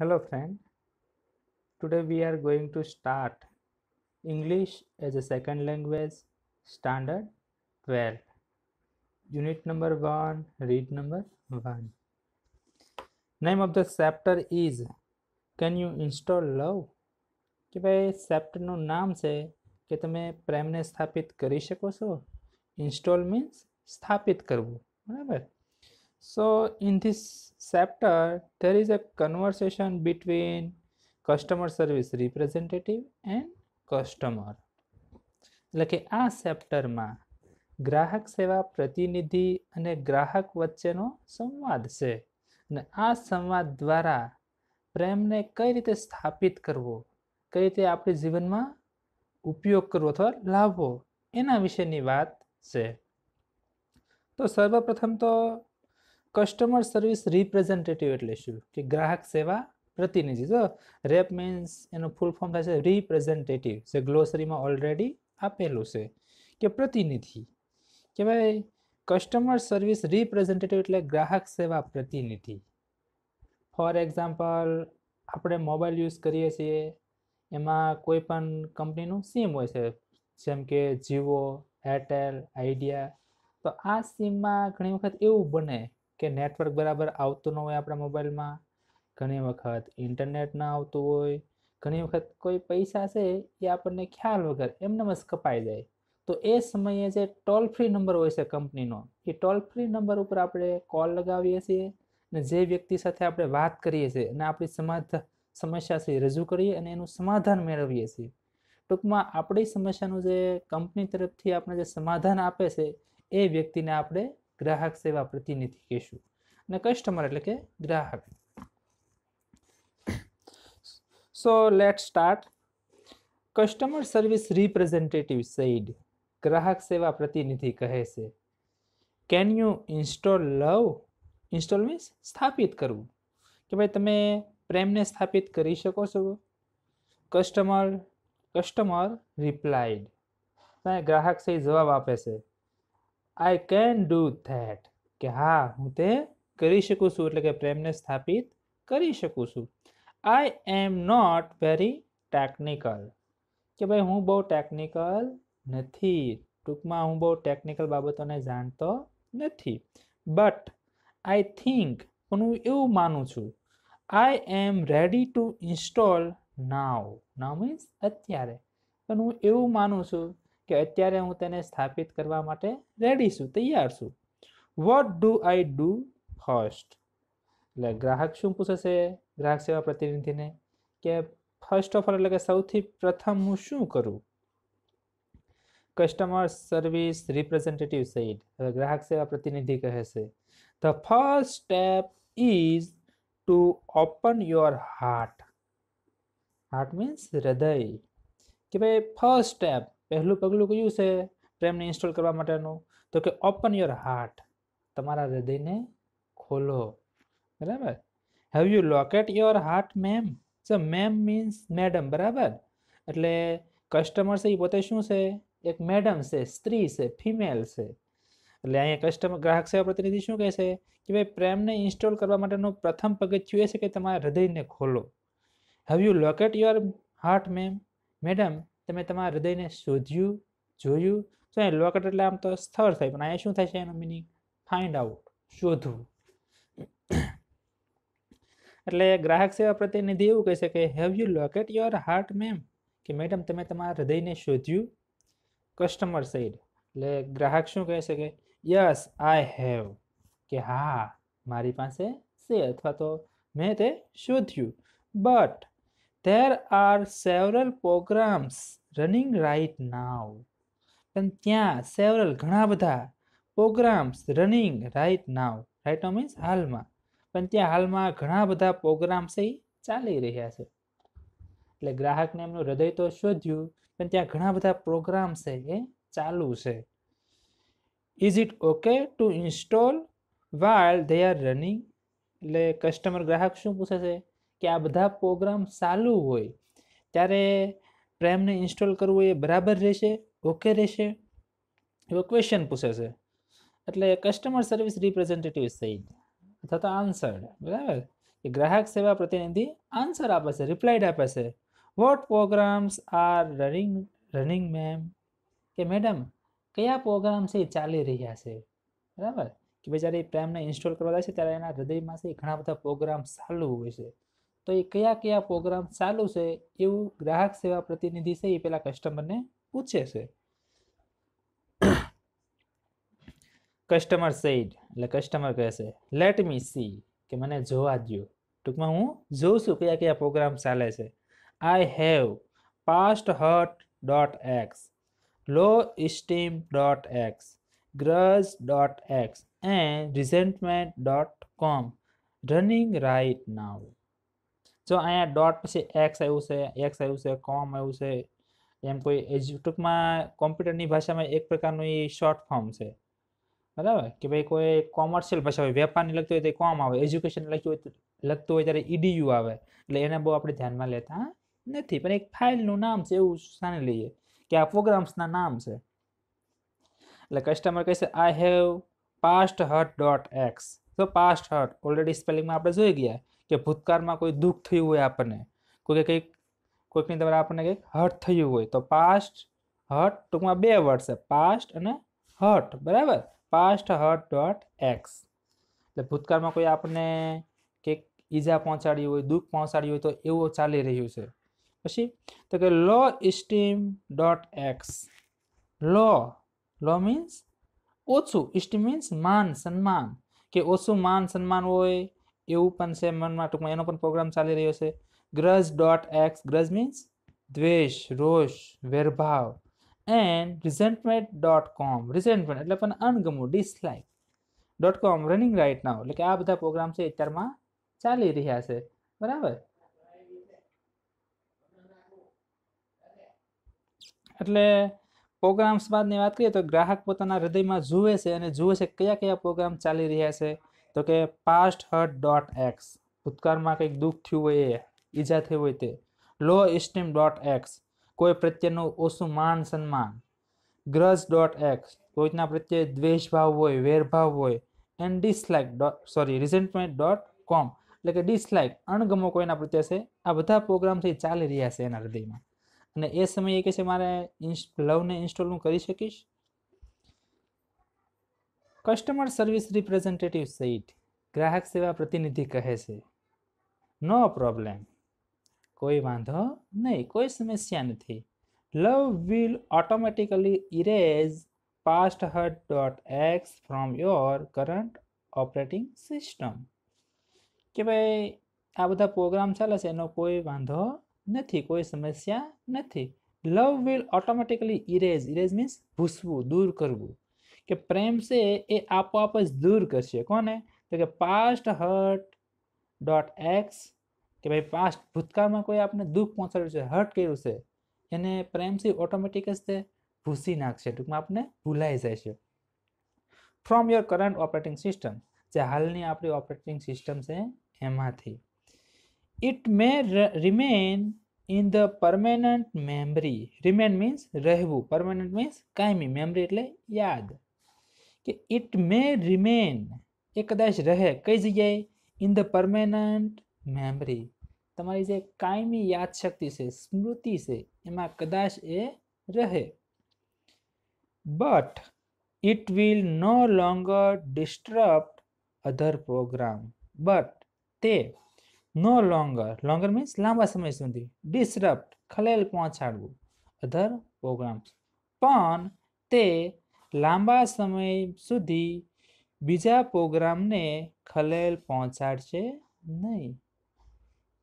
hello friend today we are going to start english as a second language standard 12 unit number 1 read number 1 name of the chapter is can you install love કે ભાઈ ચેપ્ટરનું નામ છે કે તમે પ્રેમને સ્થાપિત કરી શકો છો ઇન્સ્ટોલ મીન્સ સ્થાપિત કરવું બરાબર So in this chapter, there is a conversation between customer service representative and customer એટલે કે આ ચેપ્ટરમાં ગ્રાહક સેવા પ્રતિનિધિ અને ગ્રાહક વચ્ચેનો સંવાદ છે અને આ સંવાદ દ્વારા પ્રેમને કઈ રીતે સ્થાપિત કરવો કઈ રીતે આપણે જીવનમાં ઉપયોગ કરવો અથવા લાવવો એના વિશેની વાત છે તો સર્વપ્રથમ તો કસ્ટમર સર્વિસ રિપ્રેઝેન્ટેટિવ એટલે શું કે ગ્રાહક સેવા પ્રતિનિધિ જો રેપ મીન્સ એનું ફૂલ ફોર્મ થાય છે રિપ્રેઝેન્ટેટિવ જે ગ્લોસરીમાં ઓલરેડી આપેલું છે કે પ્રતિનિધિ કે ભાઈ કસ્ટમર સર્વિસ રિપ્રેઝેન્ટેટિવ એટલે ગ્રાહક સેવા પ્રતિનિધિ ફોર એક્ઝામ્પલ આપણે મોબાઈલ યુઝ કરીએ છીએ એમાં કોઈ પણ કંપનીનું સીમ હોય છે જેમ કે જીઓ એરટેલ આઈડિયા તો આ સીમમાં ઘણી વખત એવું બને કે નેટવર્ક બરાબર આવતું ન હોય આપણા મોબાઈલમાં ઘણી વખત ઇન્ટરનેટ ના આવતું હોય ઘણી વખત કોઈ પૈસા છે એ આપણને ખ્યાલ વગર એમને જ કપાઈ જાય તો એ સમયે જે ટોલ ફ્રી નંબર હોય છે કંપનીનો એ ટોલ ફ્રી નંબર ઉપર આપણે કોલ લગાવીએ છીએ અને જે વ્યક્તિ સાથે આપણે વાત કરીએ છીએ અને આપણી સમાજ સમસ્યા છે રજૂ કરીએ અને એનું સમાધાન મેળવીએ છીએ ટૂંકમાં આપણી સમસ્યાનું જે કંપની તરફથી આપણે જે સમાધાન આપે છે એ વ્યક્તિને આપણે ગ્રાહક સેવા પ્રતિનિધિ કહેશું અને કસ્ટમર એટલે કે ગ્રાહક so let start customer service representative said ગ્રાહક સેવા પ્રતિનિધિ કહે છે can you install love install means સ્થાપિત કરવું કે ભાઈ તમે પ્રેમને સ્થાપિત કરી શકો છો કસ્ટમર કસ્ટમર રિપ્લાઇડ ગ્રાહક સહી જવાબ આપે છે આઈ કેન ડુ ધેટ કે હા હું તે કરી શકું છું એટલે કે પ્રેમને સ્થાપિત કરી શકું છું I am not very technical કે ભાઈ હું બહુ ટેકનિકલ નથી ટૂંકમાં હું બહુ ટેકનિકલ બાબતોને જાણતો નથી બટ આઈ થિંક પણ હું એવું માનું છું I am ready to install now now means અત્યારે પણ હું એવું માનું છું કે અત્યારે હું તેને સ્થાપિત કરવા માટે રેડી છું તૈયાર છું what do I do first એટલે ગ્રાહક શું પૂછે છે ગ્રાહક સેવા પ્રતિનિધિને કે ફર્સ્ટ ઓફ ઓલ એટલે કે સૌથી પ્રથમ હું શું કરું કસ્ટમર સર્વિસ રિપ્રેઝેન્ટેટિવ સહિત હવે ગ્રાહક સેવા પ્રતિનિધિ કહે છે the first step is to open your heart heart means હૃદય કે ભાઈ ફર્સ્ટ સ્ટેપ પહેલું પગલું કયું છે પ્રેમને ઇન્સ્ટોલ કરવા માટેનું તો કે ઓપન યોર હાર્ટ તમારા હૃદયને ખોલો બરાબર have you locate your heart ma'am so ma'am means madam બરાબર એટલે કસ્ટમર છે એ પોતે શું છે એક મેડમ છે સ્ત્રી છે ફિમેલ છે એટલે અહીંયા કસ્ટમર ગ્રાહક સેવા પ્રતિનિધિ શું કહે છે કે ભાઈ પ્રેમને ઇન્સ્ટોલ કરવા માટેનું પ્રથમ પગથિયું એ છે કે તમારા હૃદયને ખોલો have you locate your heart ma'am madam તમે તમારું હૃદયને શોધીયું જોયું તો એ લોકેટ એટલે આમ તો સ્ટાન્ડર્ડ થાય પણ અયા શું થાય છે એનો मीनिंग ફાઇન્ડ આઉટ શોધવું એટલે ગ્રાહક સેવા પ્રતિનિધિ એવું કહી શકે કે have you locate your heart ma'am કે મેડમ તમે તમારું હૃદયને શોધીયું કસ્ટમર સેડ એટલે ગ્રાહક શું કહી શકે યસ આઈ હેવ કે હા મારી પાસે છે અથવા તો મેં તે શોધીયું but there are several programs running right now પણ ત્યાં several ઘણા બધા programs running right now right now means હાલમાં પણ ત્યાં હાલમાં ઘણા બધા પ્રોગ્રામ્સ એ ચાલી રહ્યા છે એટલે ગ્રાહકને એમનું હૃદય તો શોધ્યું પણ ત્યાં ઘણા બધા પ્રોગ્રામ્સ છે એ ચાલુ છે is it okay to install વાળ ધે આર રનિંગ એટલે કસ્ટમર ગ્રાહક શું પૂછે છે કે આ બધા પ્રોગ્રામ ચાલુ હોય ત્યારે પ્રેમને ઇન્સ્ટોલ કરવું એ બરાબર રહેશે ઓકે રહેશે એવો ક્વેશ્ચન પૂછે છે એટલે કસ્ટમર સર્વિસ રિપ્રેઝેન્ટેટિવ સહિત અથવા તો આન્સર બરાબર કે ગ્રાહક સેવા પ્રતિનિધિ આન્સર આપે છે રિપ્લાઇડ આપે છે what programs are running running ma'am કે મેડમ કયા પ્રોગ્રામ છે ચાલી રહ્યા છે બરાબર કે ભાઈ જ્યારે પ્રેમને ઇન્સ્ટોલ કરવા જાય છે ત્યારે એના હૃદયમાંથી ઘણા બધા પ્રોગ્રામ્સ ચાલુ હોય છે તો એ કયા કયા પ્રોગ્રામ ચાલુ છે એવું ગ્રાહક સેવા પ્રતિનિધિ છે એ પેલા કસ્ટમરને પૂછે છે કસ્ટમર સેડ એટલે કસ્ટમર કહે છે લેટ મી સી કે મને જોવા દો ટૂંકમાં હું જોઉં છું કયા કયા પ્રોગ્રામ ચાલે છે I have past hurt dot X low esteem dot X grudge dot X and resentment dot com running right now જો અહીંયા ડોટ પછી એક્સ આવ્યું છે એક્સ આવ્યું છે કોમ આવ્યું છે એમ કોઈ એજ ટૂંકમાં કોમ્પ્યુટરની ભાષામાં એક પ્રકારનું એ શોર્ટ ફોર્મ છે બરાબર કે ભાઈ કોઈ કોમર્શિયલ ભાષા હોય વેપારને લગતું હોય તો કોમ આવે એજ્યુકેશન લખ્યું હોય લખતું હોય ત્યારે ઈડીયુ આવે એટલે એને બહુ આપણે ધ્યાનમાં લેતા નથી પણ એક ફાઇલનું નામ છે એવું સાને લઈએ કે આ પ્રોગ્રામ્સના નામ છે એટલે કસ્ટમર કહેશે I have past hurt dot X તો પાસ્ટ હટ ઓલરેડી સ્પેલિંગમાં આપણે જોઈ ગયા કે ભૂતકાળમાં કોઈ દુઃખ થયું હોય આપણને કોઈ કંઈક કોઈકની દ્વારા આપણને કંઈક હર્ટ થયું હોય તો પાસ્ટ હર્ટ ટૂંકમાં બે વર્ડ છે પાસ્ટ અને હર્ટ બરાબર પાસ્ટ હર્ટ ડોટ એક્સ એટલે ભૂતકાળમાં કોઈ આપણને કંઈક ઈજા પહોંચાડી હોય દુઃખ પહોંચાડ્યું હોય તો એવું ચાલી રહ્યું છે પછી તો કે low esteem dot X low low means ઓછું ઇસ્ટ મીન્સ માન સન્માન કે ઓછું માન સન્માન હોય એવું પણ છે મનમાં ટૂંકમાં એનો પણ પ્રોગ્રામ ચાલી રહ્યો છે grudge dot X grudge means દ્વેષ રોષ વેરભાવ એન્ડ રિઝેન્ટમેન્ટ ડોટ કોમ રિઝેન્ટમેન્ટ એટલે પણ અણગમવું dislike dot com running right now એટલે કે આ બધા પ્રોગ્રામ છે અત્યારમાં ચાલી રહ્યા છે બરાબર એટલે પ્રોગ્રામ્સ બાદની વાત કરીએ તો ગ્રાહક પોતાના હૃદયમાં જુએ છે અને જુએ છે કયા કયા પ્રોગ્રામ ચાલી રહ્યા છે તો કે પાસ્ટ હર્ટ ડોટ એક્સ ભૂતકાળમાં કંઈક દુઃખ થયું હોય એ ઈજા થઈ હોય તે લો ઇસ્ટીમ ડોટ એક્સ કોઈ પ્રત્યેનું ઓછું માન સન્માન ગ્રજ ડોટ એક્સ કોઈના પ્રત્યે દ્વેષભાવ હોય વેરભાવ હોય and dislike dot sorry resentment dot com એટલે કે ડિસલાઇક અણગમો કોઈના પ્રત્યે છે આ બધા પ્રોગ્રામથી ચાલી રહ્યા છે એના હૃદયમાં અને એ સમયે કે છે મારે લવને ઇન્સ્ટોલ હું કરી શકીશ કસ્ટમર સર્વિસ રિપ્રેઝેન્ટેટિવ સહિત ગ્રાહક સેવા પ્રતિનિધિ કહે છે નો પ્રોબ્લેમ કોઈ વાંધો નહીં કોઈ સમસ્યા નથી love will automatically erase past hurt dot X from your current operating system કે ભાઈ આ બધા પ્રોગ્રામ ચાલે છે એનો કોઈ વાંધો નથી કોઈ સમસ્યા નથી love will automatically erase erase means ભૂસવું દૂર કરવું કે પ્રેમ છે એ આપોઆપ જ દૂર કરશે કોને તો કે પાસ્ટ હર્ટ ડોટ એક્સ કે ભાઈ પાસ્ટ ભૂતકાળમાં કોઈ આપણને દુઃખ પહોંચાડ્યું છે હર્ટ કર્યું છે એને પ્રેમથી ઓટોમેટિક જ તે ભૂસી નાખશે ટૂંકમાં આપણે ભૂલાઈ જાય છે from your current operating system જે હાલની આપણી ઓપરેટિંગ સિસ્ટમ છે એમાંથી it may remain in the permanent memory remain means રહેવું પરમેનન્ટ મીન્સ કાયમી મેમરી એટલે યાદ कि इट मे रिमेन एकदश रहे कई जगह इन द परमानेंट मेमरी तमारी कायमी याद से स्मृति से एम कदाश ए रहे but it will no longer disturbed other program but ते नो लॉन्गर लॉन्गर मीन्स लांबा समय सुधी डिस्टर्ब्ड खलेल पहुंचाड़व अधर प्रोग्राम्स पण ते લાંબા સમય સુધી બીજા પ્રોગ્રામને ખલેલ પહોંચાડશે નહીં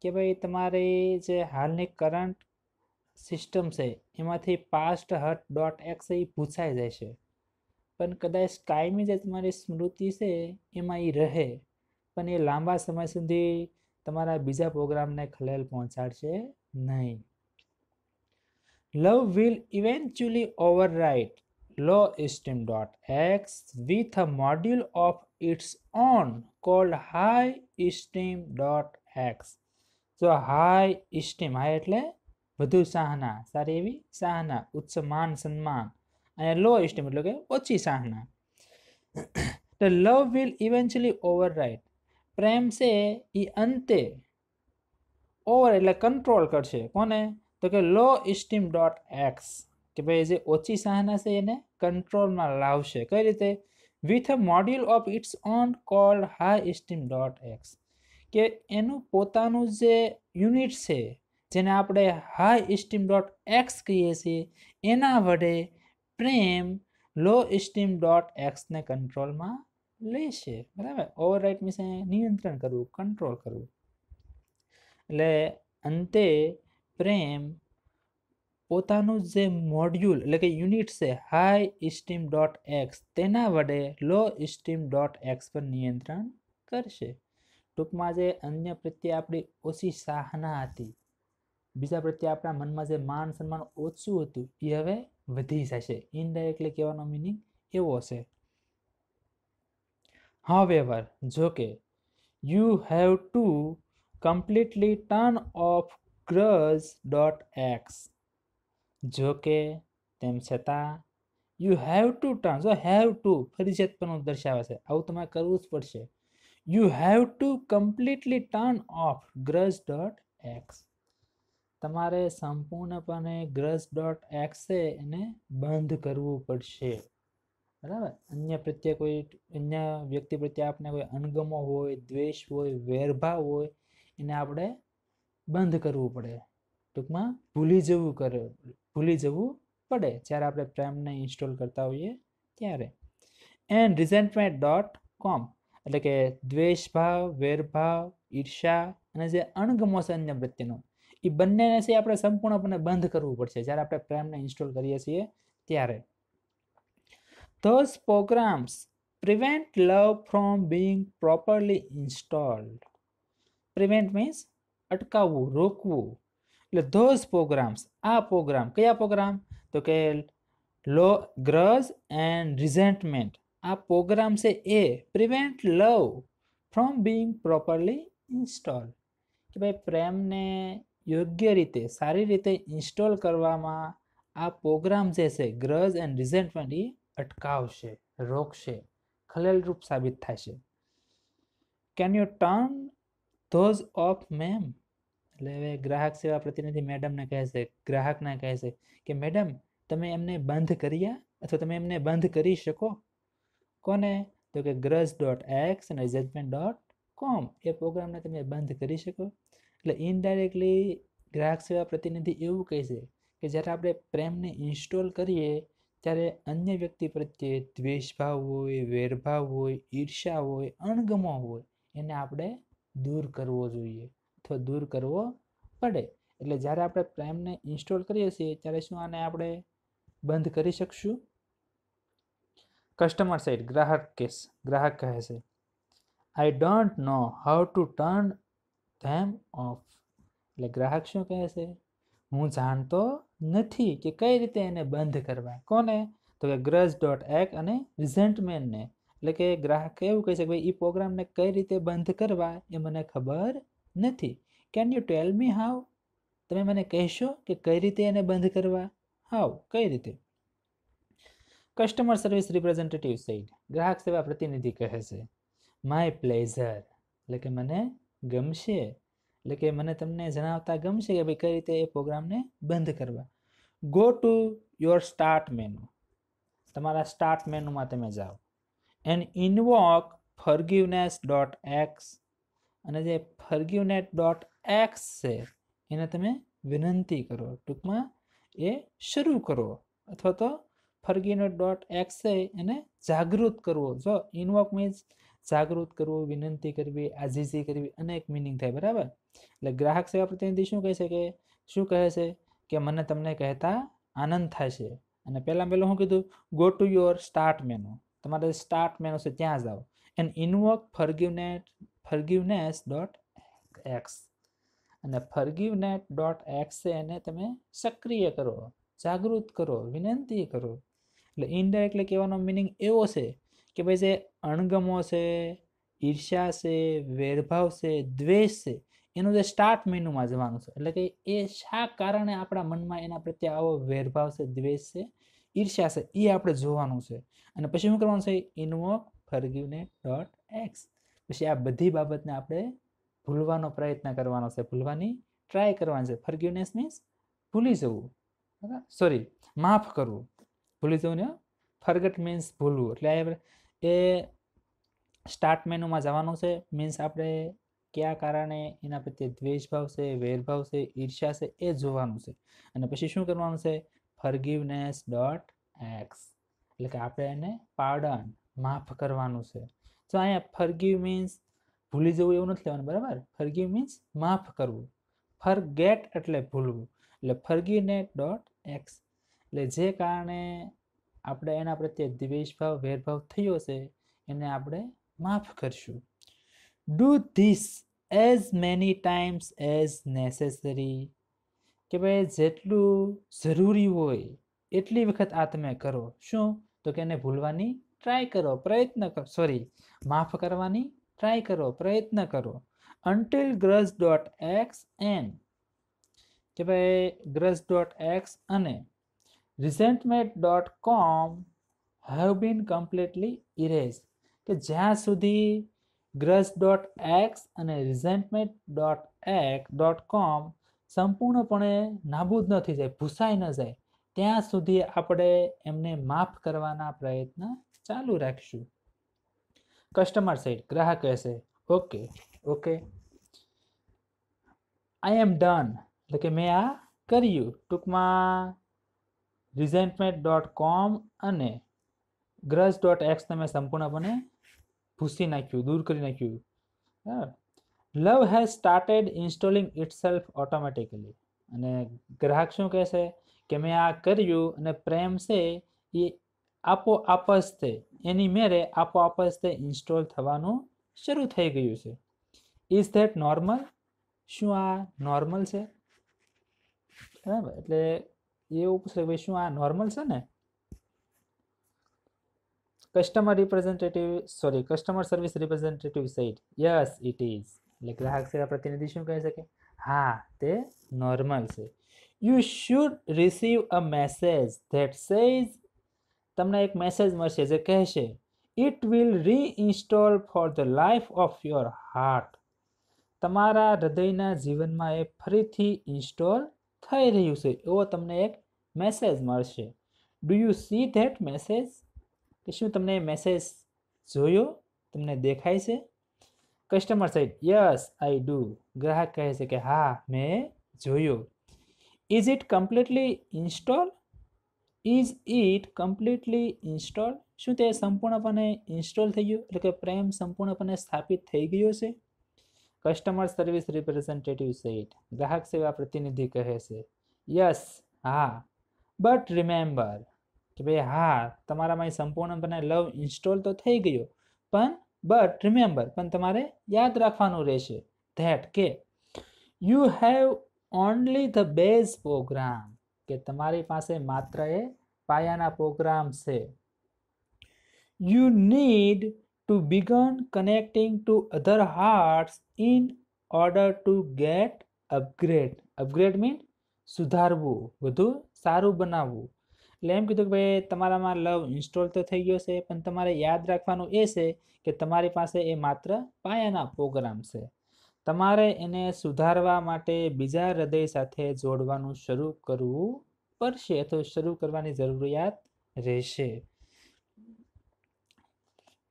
કે ભાઈ તમારી જે હાલની કરંટ સિસ્ટમ છે એમાંથી પાસ્ટ હટ ડોટ એક્સ એ પૂછાઈ જાય છે પણ કદાચ કાયમી જે તમારી સ્મૃતિ છે એમાં એ રહે પણ એ લાંબા સમય સુધી તમારા બીજા પ્રોગ્રામને ખલેલ પહોંચાડશે નહીં love will eventually overwrite low esteem dot x with a module of its own called high esteem dot x so high esteem high એટલે વધુ સહાના સારી એવી સહાના ઉચ્ચ માન સન્માન અને લો esteem એટલે કે ઓછી સહાના the love will eventually override પ્રેમ છે એ અંતે ઓવર એટલે કંટ્રોલ કરશે કોને તો કે લો esteem dot x કે ભાઈ જે ઓછી સહના છે એને કંટ્રોલમાં લાવશે કઈ રીતે with a module of its own called high esteem dot X કે એનું પોતાનું જે યુનિટ છે જેને આપણે હાઈ સ્ટીમ ડોટ એક્સ કહીએ છીએ એના વડે પ્રેમ લો સ્ટીમ ડોટ એક્સને કંટ્રોલમાં લેશે બરાબર ઓવરરાઇટ મીન્સ નિયંત્રણ કરવું કંટ્રોલ કરવું એટલે અંતે પ્રેમ પોતાનું જે મોડ્યુલ એટલે કે યુનિટ છે હાઈ ઇસ્ટીમ ડોટ એક્સ તેના વડે લો ઇસ્ટીમ ડોટ એક્સ પર નિયંત્રણ કરશે ટૂંકમાં જે અન્ય પ્રત્યે આપણી ઓછી સાહના હતી બીજા પ્રત્યે આપણા મનમાં જે માન સન્માન ઓછું હતું એ હવે વધી જશે ઇનડાયરેક્ટલી કહેવાનો મિનિંગ એવો છે હાવેવર જો કે you have to completely turn off grudge dot X જોકે તેમ છતાં યુ હેવ ટુ ટ્રાન્સ હેવ ટુ ફરજિયાત પણ દર્શાવે છે આવું તમારે કરવું જ પડશે you have to completely turn off grudge dot X તમારે સંપૂર્ણપણે ગ્રજ ડોટ એક્સે એને બંધ કરવું પડશે બરાબર અન્ય પ્રત્યે કોઈ અન્ય વ્યક્તિ પ્રત્યે આપણે કોઈ અણગમો હોય દ્વેષ હોય વેરભાવ હોય એને આપણે બંધ કરવું પડે ટૂંકમાં ભૂલી જવું કરે ભૂલી જવું પડે જ્યારે આપણે પ્રેમને ઇન્સ્ટોલ કરતા હોઈએ ત્યારે એન્ડ રિઝેન્ટમેન્ટ ડોટ કોમ એટલે કે દ્વેષભાવ વેરભાવ ઈર્ષા અને જે અણગમો છે અન્ય પ્રત્યેનો એ બંનેને છે આપણે સંપૂર્ણપણે બંધ કરવું પડશે જ્યારે આપણે પ્રેમને ઇન્સ્ટોલ કરીએ છીએ ત્યારે those programs prevent love from being properly installed prevent means અટકાવવું રોકવું એટલે ધોઝ પ્રોગ્રામ્સ આ પ્રોગ્રામ કયા પ્રોગ્રામ તો કે લો ગ્રઝ એન્ડ રિઝેન્ટમેન્ટ આ પ્રોગ્રામ છે એ prevent love from being properly install કે ભાઈ પ્રેમને યોગ્ય રીતે સારી રીતે ઇન્સ્ટોલ કરવામાં આ પ્રોગ્રામ જે છે ગ્રઝ એન્ડ રિઝેન્ટમેન્ટ એ અટકાવશે રોકશે ખલેલરૂપ સાબિત થશે can you turn those off ma'am એટલે હવે ગ્રાહક સેવા પ્રતિનિધિ મેડમને કહે છે ગ્રાહકને કહે છે કે મેડમ તમે એમને બંધ કર્યા અથવા તમે એમને બંધ કરી શકો કોને તો કે ગ્રજ ડોટ એક્સ અને જજમેન્ટ ડોટ કોમ એ પ્રોગ્રામને તમે બંધ કરી શકો એટલે ઇનડાયરેક્ટલી ગ્રાહક સેવા પ્રતિનિધિ એવું કહે છે કે જ્યારે આપણે પ્રેમને ઇન્સ્ટોલ કરીએ ત્યારે અન્ય વ્યક્તિ પ્રત્યે દ્વેષભાવ હોય વેરભાવ હોય ઈર્ષા હોય અણગમો હોય એને આપણે દૂર કરવો જોઈએ તો દૂર કરવો પડે એટલે જ્યારે આપણે પ્રાઇમને ઇન્સ્ટોલ કરીએ છીએ ત્યારે શું આને આપણે બંધ કરી શકશું કસ્ટમર સાઇડ ગ્રાહક કેસ ગ્રાહક કહે છે I don't know how to turn them off એટલે ગ્રાહક શું કહે છે હું જાણતો નથી કે કઈ રીતે એને બંધ કરવા કોને તો કે ગ્રઝ ડોટ એક અને રિઝેન્ટમેનને એટલે કે ગ્રાહક એવું કહે છે કે ભાઈ એ પ્રોગ્રામને કઈ રીતે બંધ કરવા એ મને ખબર નથી કેન યુ ટેલ મી હાવ તમે મને કહેશો કે કઈ રીતે એને બંધ કરવા હાવ કઈ રીતે કસ્ટમર સર્વિસ રિપ્રેઝેન્ટેટિવ સાઈડ ગ્રાહક સેવા પ્રતિનિધિ કહે છે માય પ્લેઝર એટલે કે મને ગમશે એટલે કે મને તમને જણાવતા ગમશે કે ભાઈ કઈ રીતે એ પ્રોગ્રામને બંધ કરવા go to your start menu તમારા સ્ટાર્ટ મેનુમાં તમે જાઓ and invoke forgiveness dot x અને જે ફર્ગ્યુનેટ ડોટ એક્સ છે એને તમે વિનંતી કરો ટૂંકમાં એ શરૂ કરો અથવા તો ફર્ગ્યુનેટ ડોટ એક્સ છે એને જાગૃત કરવો જો ઇનવોક મીન્સ જાગૃત કરવું વિનંતી કરવી આજીજી કરવી અનેક મિનિંગ થાય બરાબર એટલે ગ્રાહક સેવા પ્રતિનિધિ શું કહે છે કે શું કહે છે કે મને તમને કહેતા આનંદ થશે અને પહેલાં પહેલાં શું કીધું go to your start menu તમારે સ્ટાર્ટ મેનુ છે ત્યાં જાઓ એન્ડ ઇનવોક ફર્ગ્યુનેટ ફર્ગીવનેસ ડોટ એક્સ અને ફર્ગીવનેટ ડોટ એક્સ એને તમે સક્રિય કરો જાગૃત કરો વિનંતી કરો એટલે ઇનડાયરેક્ટલી કહેવાનો મિનિંગ એવો છે કે ભાઈ જે અણગમો છે ઈર્ષા છે વેરભાવ છે દ્વેષ છે એનું જે સ્ટાર્ટ મેનુમાં જવાનું છે એટલે કે એ શા કારણે આપણા મનમાં એના પ્રત્યે આવો વેરભાવ છે દ્વેષ છે ઈર્ષ્યા છે એ આપણે જોવાનું છે અને પછી શું કરવાનું છે ઇનવોક ફર્ગીવનેટ ડોટ એક્સ પછી આ બધી બાબતને આપણે ભૂલવાનો પ્રયત્ન કરવાનો છે ભૂલવાની ટ્રાય કરવાની છે ફર્ગ્યુનેસ મીન્સ ભૂલી જવું બરાબર સોરી માફ કરવું ભૂલી જવું ને ફર્ગટ મીન્સ ભૂલવું એટલે એ સ્ટાર્ટ મેનુમાં જવાનું છે મીન્સ આપણે કયા કારણે એના પ્રત્યે દ્વેષભાવ છે વેરભાવ છે ઈર્ષ્યા છે એ જોવાનું છે અને પછી શું કરવાનું છે ફર્ગીવનેસ ડોટ એક્સ એટલે કે આપણે એને પાર્ડન માફ કરવાનું છે તો અહીંયા ફર્ગીવ મીન્સ ભૂલી જવું એવું નથી લેવાનું બરાબર ફર્ગીવ મીન્સ માફ કરવું ફરગેટ એટલે ભૂલવું એટલે ફર્ગીનેટ ડોટ એક્સ એટલે જે કારણે આપણે એના પ્રત્યે દ્વેષભાવ વેરભાવ થયો છે એને આપણે માફ કરશું do this as many times as necessary કે ભાઈ જેટલું જરૂરી હોય એટલી વખત આ તમે કરો શું તો કે એને ભૂલવાની ટ્રાય કરો પ્રયત્ન કરો સોરી માફ કરવાની ટ્રાય કરો પ્રયત્ન કરો until grudge dot X and કે ભાઈ ગ્રસ ડોટ એક્સ અને resentment dot com have been completely erase કે જ્યાં સુધી ગ્રસ ડોટ એક્સ અને resentment dot x dot com સંપૂર્ણપણે નાબૂદ ન થઈ જાય ભૂસાઈ ન જાય ત્યાં સુધી આપણે એમને માફ કરવાના પ્રયત્ન ચાલુ રાખશું કસ્ટમર સાઈડ ગ્રાહક કહેશે okay okay I am done એટલે કે મેં આ કર્યું ટૂંકમાં રિઝેન્ટમેન્ટ ડોટ કોમ અને ગ્રજ ડોટ એક્સને મેં સંપૂર્ણપણે ભૂસી નાખ્યું દૂર કરી નાખ્યું love has started installing itself automatically અને ગ્રાહક શું કહેશે કે મેં આ કર્યું અને પ્રેમ છે એ આપોઆપ જ તે એની મેરે આપોઆપ જ તે ઇન્સ્ટોલ થવાનું શરૂ થઈ ગયું છે ઇઝ ધેટ નોર્મલ શું આ નોર્મલ છે બરાબર એટલે એવું પૂછે ભાઈ શું આ નોર્મલ છે ને customer representative sorry customer service representative side yes it is એટલે ગ્રાહક સેવા પ્રતિનિધિ શું કહી શકે હા તે નોર્મલ છે you should receive a message that says तमने एक मैसेज मैसे जे कहसे it will reinstall for the life of your heart तमारा हृदय जीवन में ये फरी इंस्टॉल थी रू से एवं तमने एक मैसेज मैसे do you see that message कि शू तमने मैसेज जो तमने देखाय से customer side yes I do ग्राहक कहे कि हाँ मैं जो is it completely installed is it completely install શું તે સંપૂર્ણપણે ઇન્સ્ટોલ થઈ ગયું એટલે કે પ્રેમ સંપૂર્ણપણે સ્થાપિત થઈ ગયો છે કસ્ટમર સર્વિસ રિપ્રેઝેન્ટેટિવ સેટ ગ્રાહક સેવા પ્રતિનિધિ કહે છે યસ હા બટ રિમેમ્બર કે ભાઈ હા તમારામાં સંપૂર્ણપણે લવ ઇન્સ્ટોલ તો થઈ ગયો પણ બટ રિમેમ્બર પણ તમારે યાદ રાખવાનું રહેશે ધેટ કે you have only the base program કે તમારી પાસે માત્ર એ પાયાના પ્રોગ્રામ છે you need to begin connecting to other hearts in order to get upgrade upgrade mean સુધારવું વધુ સારું બનાવવું એટલે એમ કીધું કે ભાઈ તમારામાં લવ ઇન્સ્ટોલ તો થઈ ગયો છે પણ તમારે યાદ રાખવાનું એ છે કે તમારી પાસે એ માત્ર પાયાના પ્રોગ્રામ છે તમારે એને સુધારવા માટે બીજા હૃદય સાથે જોડવાનું શરૂ કરવું પડશે અથવા શરૂ કરવાની જરૂરિયાત રહેશે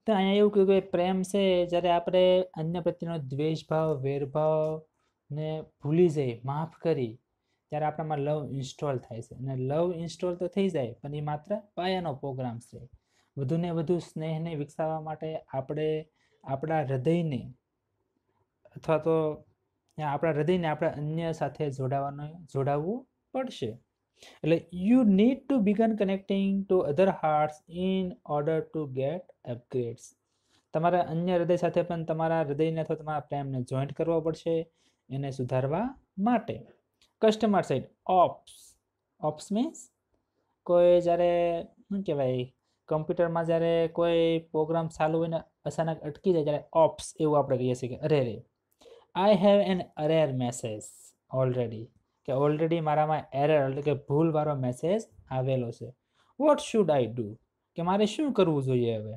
તો અહીંયા એવું કહ્યું કે પ્રેમ છે જ્યારે આપણે અન્ય પ્રત્યેનો દ્વેષભાવ વેરભાવને ભૂલી જઈ માફ કરી ત્યારે આપણામાં લવ ઇન્સ્ટોલ થાય છે અને લવ ઇન્સ્ટોલ તો થઈ જાય પણ એ માત્ર પાયાનો પ્રોગ્રામ છે વધુને વધુ સ્નેહને વિકસાવવા માટે આપણે આપણા હૃદયને અથવા તો આપણા હૃદયને આપણે અન્ય સાથે જોડાવાનું જોડાવવું પડશે એટલે you need to begin connecting to other hearts in order to get upgrades તમારા અન્ય હૃદય સાથે પણ તમારા હૃદયને અથવા તમારા પ્રેમને જોઈન્ટ કરવો પડશે એને સુધારવા માટે customer side oops oops means કોઈ જ્યારે શું કહેવાય કમ્પ્યુટરમાં જ્યારે કોઈ પ્રોગ્રામ ચાલુ હોય ને અચાનક અટકી જાય ત્યારે ઓપ્સ એવું આપણે કહીએ છીએ કે અરે રે I have an error message already કે ઓલરેડી મારામાં એરર એટલે કે ભૂલવાળો મેસેજ આવેલો છે વોટ શુડ આઈ ડુ કે મારે શું કરવું જોઈએ હવે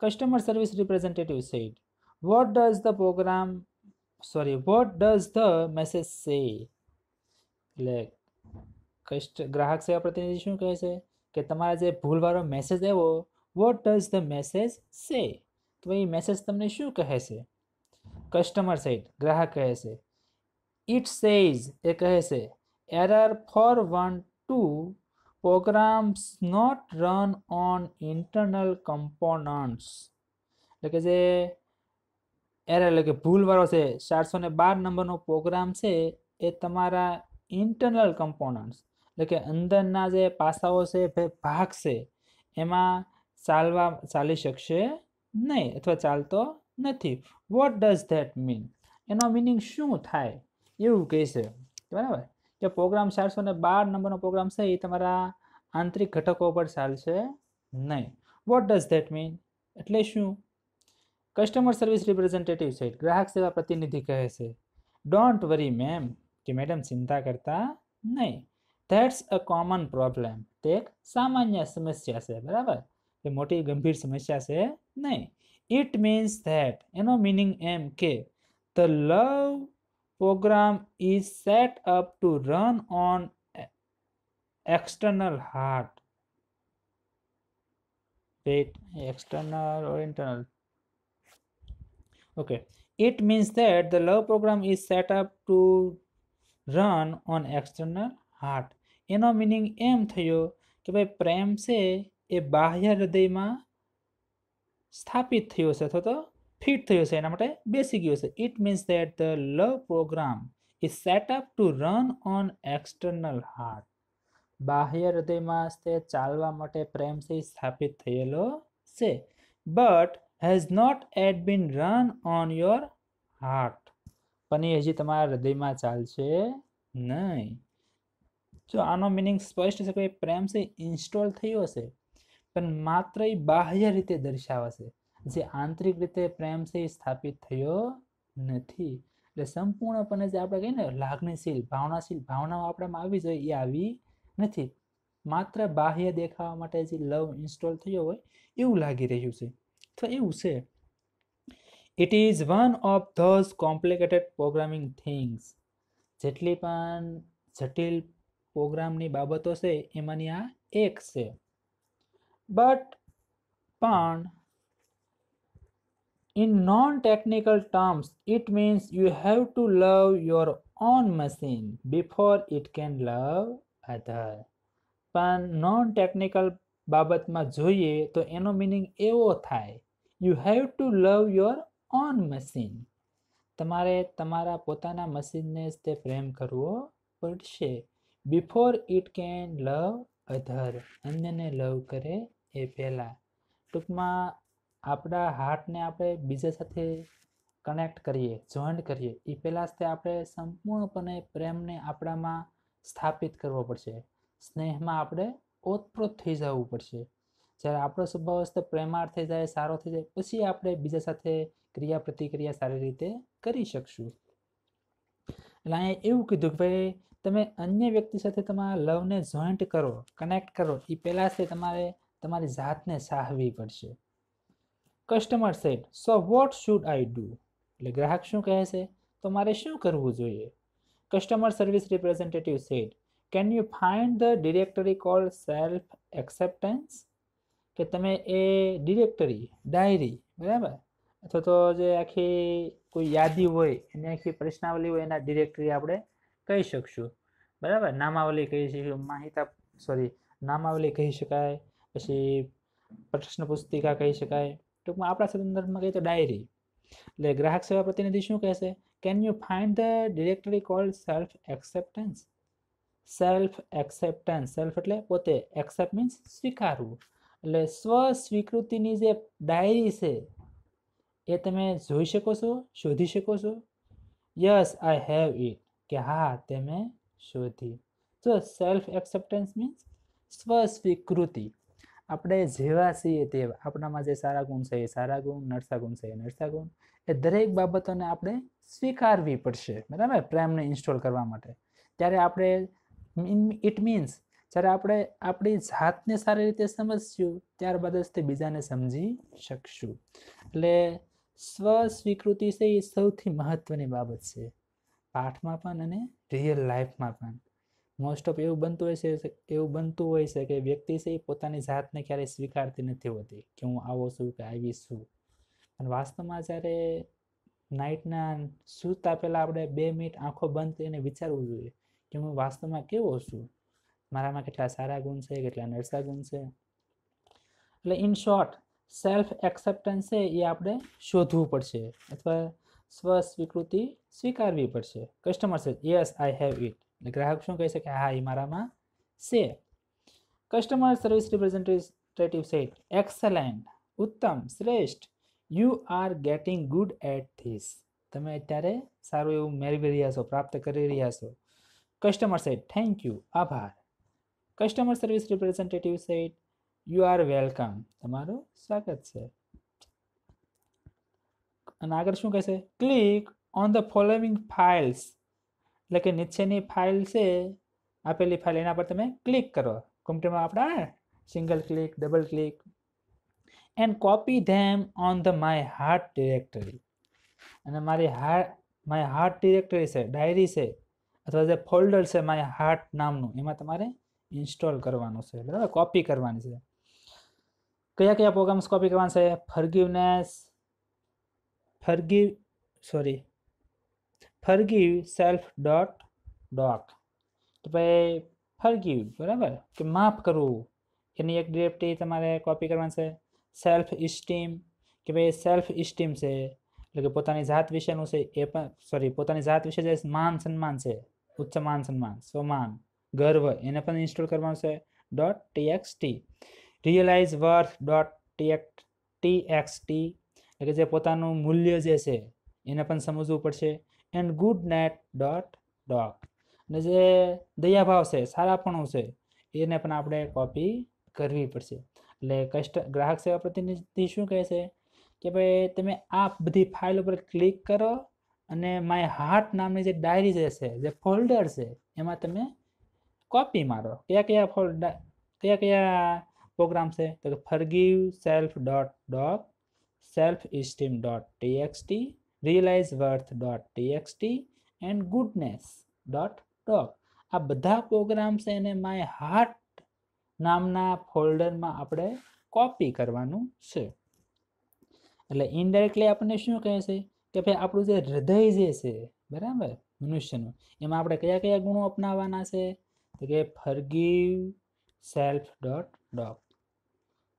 customer service representative said what does the program sorry what does the message say એટલે કસ્ટ ગ્રાહક સેવા પ્રતિનિધિ શું કહે છે કે તમારા જે ભૂલવાળો મેસેજ આવ્યો what does the message say કે ભાઈ મેસેજ તમને શું કહે છે કસ્ટમર સાઇટ ગ્રાહક કહે છે ઇટ સેઝ એ કહે છે error four one two programs not run on internal components એટલે કે જે એરર એટલે કે ભૂલવાળો છે ચારસો ને બાર નંબરનો પ્રોગ્રામ છે એ તમારા ઇન્ટરનલ કમ્પોનન્ટ્સ એટલે કે અંદરના જે પાસાઓ છે ભાગ છે એમાં ચાલવા ચાલી શકશે નહીં અથવા ચાલતો નથી વોટ ડઝ ધેટ મીન એનો મિનિંગ શું થાય એવું કહેશે બરાબર કે પ્રોગ્રામ ચારસો ને બાર નંબરનો પ્રોગ્રામ છે એ તમારા આંતરિક ઘટકો પર ચાલશે નહીં વોટ ડઝ ધેટ મીન એટલે શું કસ્ટમર સર્વિસ રિપ્રેઝેન્ટેટિવ છે ગ્રાહક સેવા પ્રતિનિધિ કહે છે ડોન્ટ વરી મેમ કે મેડમ ચિંતા કરતા નહીં ધેટ્સ અ કોમન પ્રોબ્લેમ તે એક સામાન્ય સમસ્યા છે બરાબર કે મોટી ગંભીર સમસ્યા છે નહીં ઇટ મીન્સ ધેટ એનો મિનિંગ એમ કે the love program is set up to run on external heart વેટ external or internal okay it means that the love program is set up to run on external heart એનો meaning એમ થયો કે ભાઈ પ્રેમ છે એ બાહ્ય હૃદયમાં સ્થાપિત થયો છે અથવા તો ફિટ થયો છે એના માટે બેસી ગયો છે it means that the love program is set up to run on external heart બાહ્ય હૃદયમાં તે ચાલવા માટે પ્રેમથી સ્થાપિત થયેલો છે but has not yet been run on your heart પણ એ હજી તમારા હૃદયમાં ચાલશે નહીં જો આનો મિનિંગ સ્પષ્ટ છે કે પ્રેમથી ઇન્સ્ટોલ થયો હશે પણ માત્ર એ બાહ્ય રીતે દર્શાવે છે જે આંતરિક રીતે પ્રેમ છે એ સ્થાપિત થયો નથી એટલે સંપૂર્ણપણે જે આપણે કહીએ ને લાગણીશીલ ભાવનાશીલ ભાવનાઓ આપણામાં આવી જોઈએ એ આવી નથી માત્ર બાહ્ય દેખાવા માટે જે લવ ઇન્સ્ટોલ થયો હોય એવું લાગી રહ્યું છે તો એવું છે it is one of those complicated programming things જેટલી પણ જટિલ પ્રોગ્રામની બાબતો છે એમાંની આ એક છે But pan in non-technical terms it means you have to love your own machine before it can love other પણ નોન ટેકનિકલ બાબતમાં જોઈએ તો એનો મિનિંગ એવો થાય you have to love your own machine તમારે તમારા પોતાના મશીનને જ તે પ્રેમ કરવો પડશે before it can love other અન્યને લવ કરે એ પહેલાં ટૂંકમાં આપણા હાર્ટને આપણે બીજા સાથે કનેક્ટ કરીએ જોઈન્ટ કરીએ એ પહેલાં તે આપણે સંપૂર્ણપણે પ્રેમને આપણામાં સ્થાપિત કરવો પડશે સ્નેહમાં આપણે ઓતપ્રોત થઈ જવું પડશે જ્યારે આપણો સ્વભાવ હસ્તે પ્રેમાળ થઈ જાય સારો થઈ જાય પછી આપણે બીજા સાથે ક્રિયા પ્રતિક્રિયા સારી રીતે કરી શકશું એટલે અહીંયા એવું કીધું કે ભાઈ તમે અન્ય વ્યક્તિ સાથે તમારા લવને જોઈન્ટ કરો કનેક્ટ કરો એ પહેલાં તમારે તમારી જાતને સાહવી પડશે customer said so what should I do એટલે ગ્રાહક શું કહે છે તો મારે શું કરવું જોઈએ customer service representative said can you find the directory call self acceptance કે તમે એ ડિરેક્ટરી ડાયરી બરાબર અથવા તો જે આખી કોઈ યાદી હોય એની આખી પ્રશ્નાવલી હોય એના ડિરેક્ટરી આપણે કહી શકશું બરાબર નામાવલી કહી શકીએ માહિતા સોરી નામાવલી કહી શકાય પછી પ્રશ્ન પુસ્તિકા કહી શકાય ટૂંકમાં આપણા સંદર્ભમાં કહીએ તો ડાયરી એટલે ગ્રાહક સેવા પ્રતિનિધિ શું કહેશે can you find the directory called self acceptance self acceptance self એટલે પોતે એક્સેપ્ટ મીન્સ સ્વીકારવું એટલે સ્વ સ્વીકૃતિની જે ડાયરી છે એ તમે જોઈ શકો છો શોધી શકો છો યસ આઈ હેવ ઇટ કે હા તે મેં શોધી તો સેલ્ફ એક્સેપ્ટન્સ મીન્સ સ્વ સ્વીકૃતિ આપણે જેવા છીએ તેવા આપણામાં જે સારા ગુણ છે એ સારા ગુણ નરસા ગુણ છે એ નરસા ગુણ એ દરેક બાબતોને આપણે સ્વીકારવી પડશે બરાબર પ્રેમને ઇન્સ્ટોલ કરવા માટે ત્યારે આપણે ઇટ મીન્સ જ્યારે આપણે આપણી જાતને સારી રીતે સમજશું ત્યારબાદ જ તે બીજાને સમજી શકશું એટલે સ્વસ્વીકૃતિ છે એ સૌથી મહત્વની બાબત છે પાઠમાં પણ અને રિયલ લાઈફમાં પણ મોસ્ટ ઓફ એવું બનતું હોય છે એવું બનતું હોય છે કે વ્યક્તિ છે એ પોતાની જાતને ક્યારેય સ્વીકારતી નથી હોતી કે હું આવો છું કે આવી છું અને વાસ્તવમાં જ્યારે નાઇટના સૂતા પહેલાં આપણે બે મિનિટ આંખો બંધ કરીને વિચારવું જોઈએ કે હું વાસ્તવમાં કેવો છું મારામાં કેટલા સારા ગુણ છે કેટલા નરસા ગુણ છે એટલે ઇન શોર્ટ સેલ્ફ એક્સેપ્ટન્સ છે એ આપણે શોધવું પડશે અથવા સ્વ સ્વીકૃતિ સ્વીકારવી પડશે કસ્ટમર છે યસ આઈ હેવ ઇટ એટલે ગ્રાહક શું કહી શકે હા એ મારામાં છે customer service representative said excellent ઉત્તમ શ્રેષ્ઠ you are getting good at this તમે અત્યારે સારું એવું મેળવી રહ્યા છો પ્રાપ્ત કરી રહ્યા છો કસ્ટમર સેટ થેન્ક યુ આભાર customer service representative said you are welcome તમારું સ્વાગત છે અને આગળ શું કહેશે click on the following files એટલે કે નીચેની ફાઇલ છે આપેલી ફાઇલ એના પર તમે ક્લિક કરો કોમ્પ્યુટરમાં આપણા single click double click and copy them on the my heart directory અને મારી હાર્ટ માય હાર્ટ ડિરેક્ટરી છે ડાયરી છે અથવા જે ફોલ્ડર છે માય હાર્ટ નામનું એમાં તમારે ઇન્સ્ટોલ કરવાનું છે બરાબર કોપી કરવાની છે કયા કયા પ્રોગ્રામ્સ કોપી કરવાના છે forgiveness forgive sorry forgive self dot dot તો ભાઈ ફરગીવ બરાબર કે માફ કરવું એની એક ડિરેક્ટ તમારે કોપી કરવાની છે સેલ્ફ ઇસ્ટીમ કે ભાઈ સેલ્ફ ઇસ્ટીમ છે એટલે કે પોતાની જાત વિશેનું છે એ પણ સોરી પોતાની જાત વિશે જે માન સન્માન છે ઉચ્ચ માન સન્માન સ્વમાન ગર્વ એને પણ ઇન્સ્ટોલ કરવાનું છે dot T realize worth dot TX T એટલે કે જે પોતાનું મૂલ્ય જે છે એને પણ સમજવું પડશે and good night dot dog અને જે દયાભાવ છે સારાપણું છે એને પણ આપણે કોપી કરવી પડશે એટલે કસ્ટ ગ્રાહક સેવા પ્રતિનિધિ શું કહે છે કે ભાઈ તમે આ બધી ફાઇલ ઉપર ક્લિક કરો અને માય હાર્ટ નામની જે ડાયરી જે છે જે ફોલ્ડર છે એમાં તમે કોપી મારો કયા કયા ફોલ્ડ કયા કયા પ્રોગ્રામ છે તો કે forgive self dot dog self esteem dot TXT realize worth dot TXT and goodness dot doc આ બધા પ્રોગ્રામ્સ એને માય હાર્ટ નામના ફોલ્ડરમાં આપણે કોપી કરવાનું છે એટલે ઇનડાયરેક્ટલી આપણને શું કહે છે કે ભાઈ આપણું જે હૃદય જે છે બરાબર મનુષ્યનું એમાં આપણે કયા કયા ગુણો અપનાવવાના છે તો કે ફરગીવ સેલ્ફ ડોટ ડોક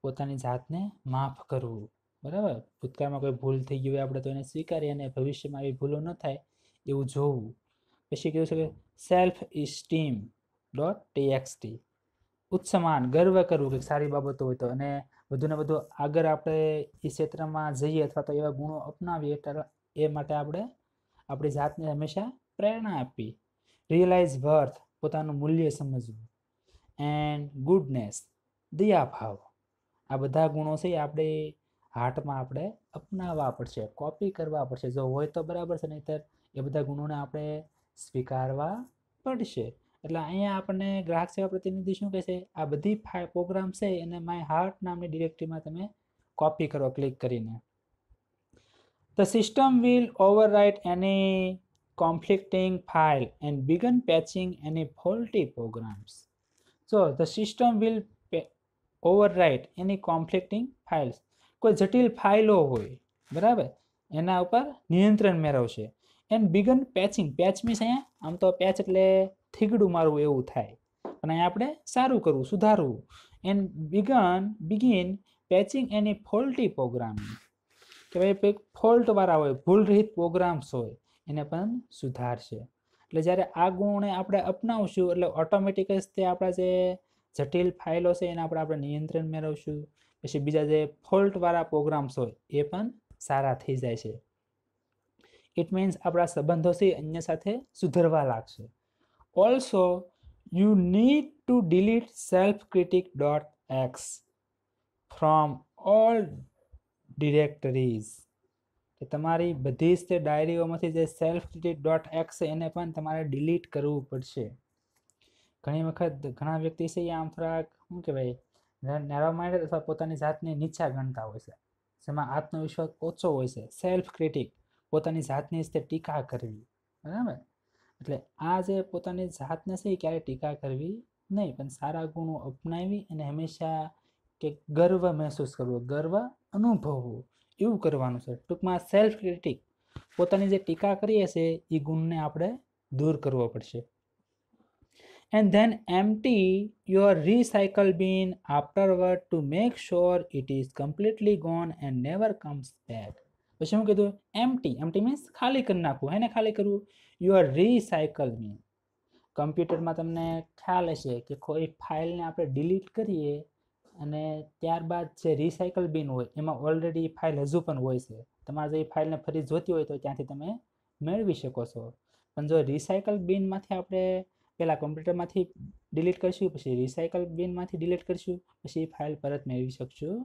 પોતાની જાતને માફ કરવું બરાબર ભૂતકાળમાં કોઈ ભૂલ થઈ ગઈ હોય આપણે તો એને સ્વીકારીએ અને ભવિષ્યમાં એવી ભૂલો ન થાય એવું જોવું પછી કીધું છે કે સેલ્ફ ઇસ્ટીમ ડોટ ટીએક્સટી ઉત્સમાન ગર્વ કરવું કંઈક સારી બાબતો હોય તો અને વધુને વધુ આગળ આપણે એ ક્ષેત્રમાં જઈએ અથવા તો એવા ગુણો અપનાવીએ એ માટે આપણે આપણી જાતને હંમેશા પ્રેરણા આપવી રિયલાઇઝ વર્થ પોતાનું મૂલ્ય સમજવું એન્ડ ગુડનેસ દયાભાવ આ બધા ગુણો છે એ આપણે હાર્ટમાં આપણે અપનાવવા પડશે કોપી કરવા પડશે જો હોય તો બરાબર છે નહીંતર એ બધા ગુણોને આપણે સ્વીકારવા પડશે એટલે અહીંયા આપણને ગ્રાહક સેવા પ્રતિનિધિ શું કહે છે આ બધી પ્રોગ્રામ છે એને માય હાર્ટ નામની ડિરેક્ટરીમાં તમે કોપી કરો ક્લિક કરીને the system will overwrite any file and begin patching any faulty programs જો the system will will overwrite any conflicting files કોઈ જટિલ ફાઇલો હોય બરાબર એના ઉપર નિયંત્રણ મેળવશે and begin patching patch means અહીંયા આમ તો પેચ એટલે થીગડું મારવું એવું થાય પણ અહીંયા આપણે સારું કરવું સુધારવું and begin begin patching any faulty programming કે ભાઈ ફોલ્ટવાળા હોય ભૂલરહિત પ્રોગ્રામ્સ હોય એને પણ સુધારશે એટલે જ્યારે આ ગુણે આપણે અપનાવશું એટલે ઓટોમેટિક જ તે આપણા જે જટિલ ફાઇલો છે એના આપણે આપણે નિયંત્રણ મેળવશું પછી બીજા જે ફોલ્ટવાળા પ્રોગ્રામ્સ હોય એ પણ સારા થઈ જાય છે ઇટ મીન્સ આપણા સંબંધો છે અન્ય સાથે સુધરવા લાગશે also you need to delete self critic dot X from all directories કે તમારી બધી જ તે ડાયરીઓમાંથી જે સેલ્ફ ક્રિટિક ડોટ એક્સ છે એને પણ તમારે ડિલીટ કરવું પડશે ઘણી વખત ઘણા વ્યક્તિ છે એ આમ થોડાક શું કહેવાય નેરો માઇન્ડેડ અથવા પોતાની જાતને નીચા ગણતા હોય છે જેમાં આત્મવિશ્વાસ ઓછો હોય છે સેલ્ફ ક્રિટિક પોતાની જાતની રીતે ટીકા કરવી બરાબર એટલે આ જે પોતાની જાતને છે એ ક્યારેય ટીકા કરવી નહીં પણ સારા ગુણો અપનાવી અને હંમેશા કે ગર્વ મહેસૂસ કરવો ગર્વ અનુભવવો એવું કરવાનું છે ટૂંકમાં સેલ્ફ ક્રિટિક પોતાની જે ટીકા કરીએ છીએ એ ગુણને આપણે દૂર કરવો પડશે and then empty your recycle bin afterward to make sure it is completely gone and never comes back પછી શું કીધું એમટી એમટી મીન્સ ખાલી કરી નાખવું એને ખાલી કરવું યુઆર રિસાયકલ મીન કમ્પ્યુટરમાં તમને ખ્યાલ હશે કે કોઈ ફાઇલને આપણે ડિલીટ કરીએ અને ત્યારબાદ જે રિસાયકલ બિન હોય એમાં ઓલરેડી ફાઇલ હજુ પણ હોય છે તમારે જે ફાઇલને ફરી જોતી હોય તો ત્યાંથી તમે મેળવી શકો છો પણ જો રિસાયકલ બિનમાંથી આપણે પહેલાં કમ્પ્યુટરમાંથી ડિલીટ કરશું પછી રિસાયકલ બિનમાંથી ડિલીટ કરશું પછી એ ફાઇલ પરત મેળવી શકશું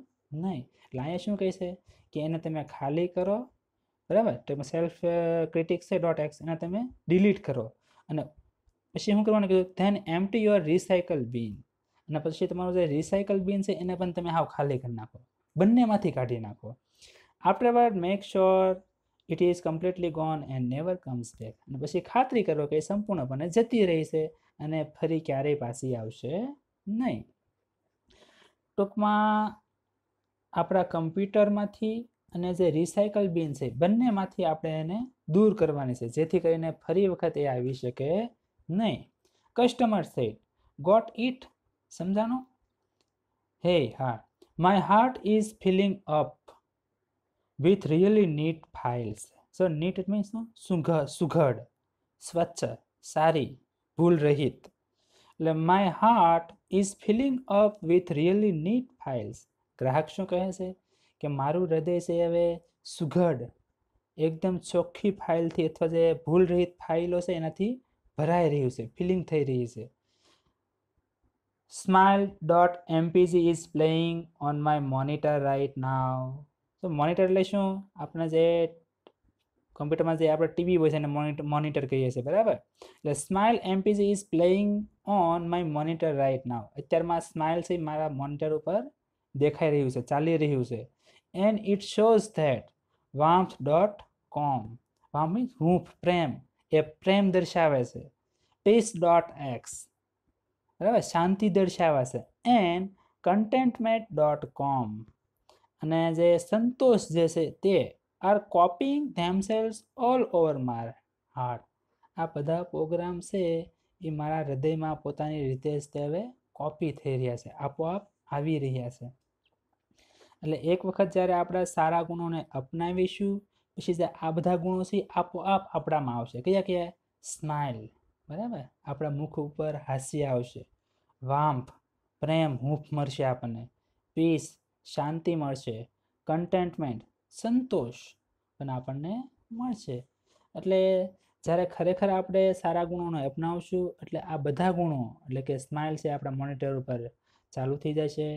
નહીં એટલે અહીંયા શું કહેશે કે એને તમે ખાલી કરો બરાબર તમે સેલ્ફ ક્રિટિક્સ છે ડોટ એક્સ એને તમે ડિલીટ કરો અને પછી શું કરવાનું કીધું ધેન એમ્પટી યોર રિસાયકલ બિન અને પછી તમારું જે રિસાયકલ બિન છે એને પણ તમે હાવ ખાલી કરી નાખો બંનેમાંથી કાઢી નાખો after make sure it is completely gone and never comes back અને પછી ખાતરી કરો કે એ સંપૂર્ણપણે જતી રહી છે અને ફરી ક્યારેય પાછી આવશે નહીં ટૂંકમાં આપણા કમ્પ્યુટરમાંથી અને જે રિસાયકલ બિન છે બંનેમાંથી આપણે એને દૂર કરવાની છે જેથી કરીને ફરી વખત એ આવી શકે નહીં કસ્ટમર સેટ ગોટ ઇટ સમજાનો હે હા my heart is filling up with really neat files so neat it means no સુઘડ સ્વચ્છ સારી ભૂલ રહિત એટલે my heart is filling up with really neat files ગ્રાહક શું કહે છે કે મારું હૃદય છે હવે સુઘડ એકદમ ચોખ્ખી ફાઇલથી અથવા જે ભૂલ રહિત ફાઇલો છે એનાથી ભરાઈ રહ્યું છે ફિલિંગ થઈ રહી છે smile dot MPG is playing on my monitor right now तो मॉनिटर ले शू अपना जे कंप्यूटर में आप टीवी हो मॉनिटर कही है बराबर ए smile MPG is playing on my monitor right now अत्यार स्माइल से मार मॉनिटर पर देखाई रू चाली रू and it shows that vamp dot com vamp mean हूफ प्रेम ए प्रेम दर्शावे पीस डॉट एक्स बराबर शांति दर्शावे एंड कंटेटमेंट डॉट कॉम અને જે સંતોષ જે છે તે are copying themselves all over my heart આ બધા પ્રોગ્રામ છે એ મારા હૃદયમાં પોતાની રીતે જ તે હવે કોપી થઈ રહ્યા છે આપોઆપ આવી રહ્યા છે એટલે એક વખત જ્યારે આપણા સારા ગુણોને અપનાવીશું પછી જે આ બધા ગુણો છે આપોઆપ આપણામાં આવશે કયા કયા સ્માઇલ બરાબર આપણા મુખ ઉપર હાસ્ય આવશે વામ્પ પ્રેમ હૂંફ મળશે આપણને પીસ શાંતિ મળશે કન્ટેન્ટમેન્ટ સંતોષ પણ આપણને મળશે એટલે જ્યારે ખરેખર આપણે સારા ગુણોને અપનાવશું એટલે આ બધા ગુણો એટલે કે સ્માઇલ છે આપણા મોનિટર ઉપર ચાલુ થઈ જાય છે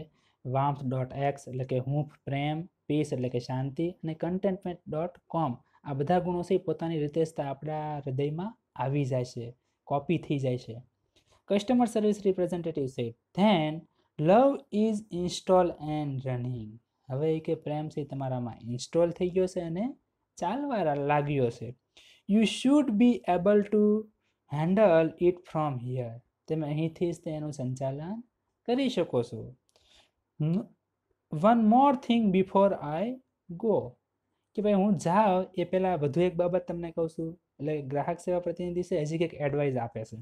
વામ્પ ડોટ એક્સ એટલે કે હૂંફ પ્રેમ પીસ એટલે કે શાંતિ અને કન્ટેન્ટમેન્ટ ડોટ કોમ આ બધા ગુણો છે પોતાની રીતે આપણા હૃદયમાં આવી જાય છે કોપી થઈ જાય છે customer service representative said then love is install and running હવે એ કે પ્રેમથી તમારામાં ઇન્સ્ટોલ થઈ ગયો છે અને ચાલવા લાગ્યો છે you should be able to handle it from here તમે અહીંથી જ તેનું સંચાલન કરી શકો છો one more thing before I go કે ભાઈ હું જાઉં એ પહેલાં વધુ એક બાબત તમને કહું છું એટલે ગ્રાહક સેવા પ્રતિનિધિ છે હજી કંઈક એડવાઇઝ આપે છે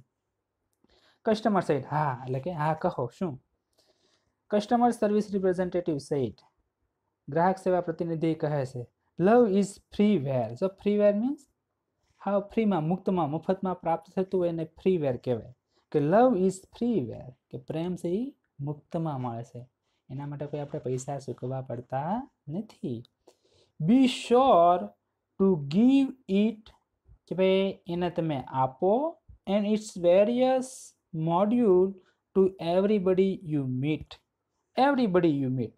કસ્ટમર સાઈડ હા એટલે કે હા કહો શું કસ્ટમર સર્વિસ રિપ્રેઝેન્ટેટિવ સેટ ગ્રાહક સેવા પ્રતિનિધિ કહે છે love is freeware so freeware means હા ફ્રીમાં મુક્તમાં મફતમાં પ્રાપ્ત થતું હોય એને ફ્રી વેર કહેવાય કે લવ ઇઝ ફ્રી વેર કે પ્રેમ છે એ મુક્તમાં મળે છે એના માટે કોઈ આપણે પૈસા ચૂકવવા પડતા નથી be sure to give it કે ભાઈ એને તમે આપો and it's various module to everybody you meet everybody you meet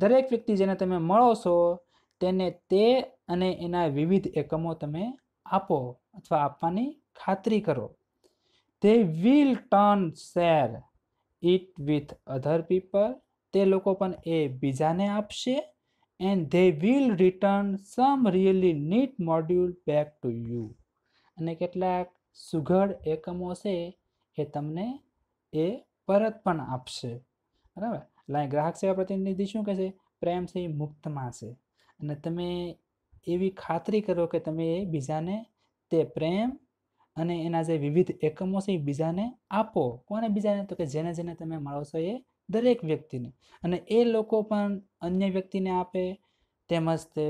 દરેક વ્યક્તિ જેને તમે મળો છો તેને તે અને એના વિવિધ એકમો તમે આપો અથવા આપવાની ખાતરી કરો તે will turn share it with other people તે લોકો પણ એ બીજાને આપશે and they will return some really neat module back to you અને કેટલાક સુઘડ એકમો છે એ તમને એ પરત પણ આપશે બરાબર લાઈન ગ્રાહક સેવા પ્રતિનિધિ શું કહે છે પ્રેમથી મુક્તમાં છે અને તમે એવી ખાતરી કરો કે તમે એ બીજાને તે પ્રેમ અને એના જે વિવિધ એકમો છે એ બીજાને આપો કોને બીજાને તો કે જેને જેને તમે મળો છો એ દરેક વ્યક્તિને અને એ લોકો પણ અન્ય વ્યક્તિને આપે તેમજ તે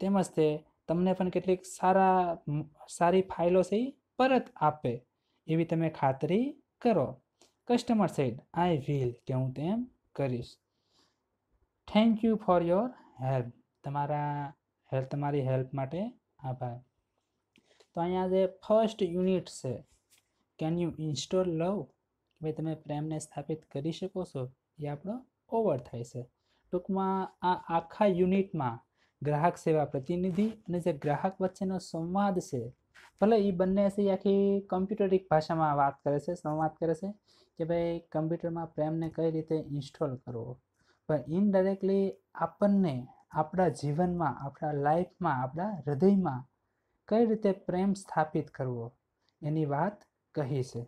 તેમજ તે તમને પણ કેટલીક સારા સારી ફાઇલો છે એ પરત આપે એવી તમે ખાતરી કરો કસ્ટમર સેડ આઈ વિલ કે હું તેમ કરીશ thank you for your help તમારા હેલ્પ તમારી હેલ્પ માટે આભાર તો અહીંયા જે ફર્સ્ટ યુનિટ છે કેન યુ ઇન્સ્ટોલ લવ કે ભાઈ તમે પ્રેમને સ્થાપિત કરી શકો છો એ આપણો ઓવર થાય છે ટૂંકમાં આ આખા યુનિટમાં ગ્રાહક સેવા પ્રતિનિધિ અને જે ગ્રાહક વચ્ચેનો સંવાદ છે ભલે એ બંને છે આખી કમ્પ્યુટર એક ભાષામાં વાત કરે છે સંવાદ કરે છે કે ભાઈ કમ્પ્યુટરમાં પ્રેમને કઈ રીતે ઇન્સ્ટોલ કરવો પણ ઇનડાયરેક્ટલી આપણને આપણા જીવનમાં આપણા લાઈફમાં આપણા હૃદયમાં કઈ રીતે પ્રેમ સ્થાપિત કરવો એની વાત કહી છે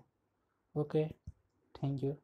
ઓકે થેન્ક યુ